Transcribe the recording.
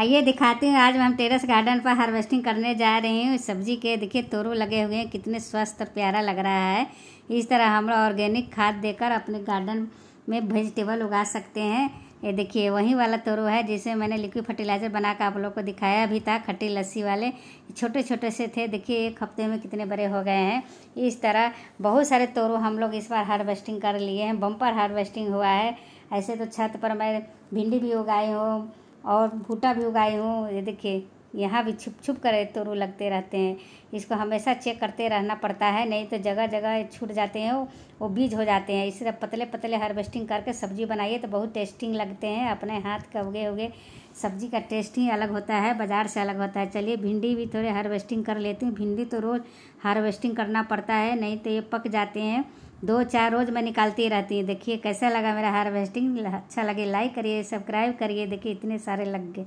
आइए दिखाती हूँ आज हम टेरेस गार्डन पर हार्वेस्टिंग करने जा रही हूँ सब्जी के देखिए तोरू लगे हुए हैं कितने स्वस्थ और प्यारा लग रहा है इस तरह हम लोग ऑर्गेनिक खाद देकर अपने गार्डन में वेजिटेबल उगा सकते हैं ये देखिए वही वाला तोरू है जिसे मैंने लिक्विड फर्टिलाइज़र बना आप लोग को दिखाया अभी था खट्टी लस्सी वाले छोटे छोटे से थे देखिए एक हफ्ते में कितने बड़े हो गए हैं इस तरह बहुत सारे तोरू हम लोग इस बार हार्वेस्टिंग कर लिए हैं बम्पर हार्वेस्टिंग हुआ है ऐसे तो छत पर मैं भिंडी भी उगाई हूँ और भूटा भी उगाई हूँ ये देखिए यहाँ भी छुप छुप कर तोरू लगते रहते हैं इसको हमेशा चेक करते रहना पड़ता है नहीं तो जगह जगह छूट जाते हैं वो वो बीज हो जाते हैं इसी तरह पतले पतले हार्वेस्टिंग करके सब्जी बनाइए तो बहुत टेस्टिंग लगते हैं अपने हाथ का उगे उगे सब्जी का टेस्ट ही अलग होता है बाज़ार से अलग होता है चलिए भिंडी भी थोड़े हार्वेस्टिंग कर लेते हैं भिंडी तो रोज़ हार्वेस्टिंग करना पड़ता है नहीं तो ये पक जाते हैं दो चार रोज़ मैं निकालती रहती हूँ देखिए कैसा लगा मेरा हार्वेस्टिंग अच्छा लगे लाइक करिए सब्सक्राइब करिए देखिए इतने सारे लग गए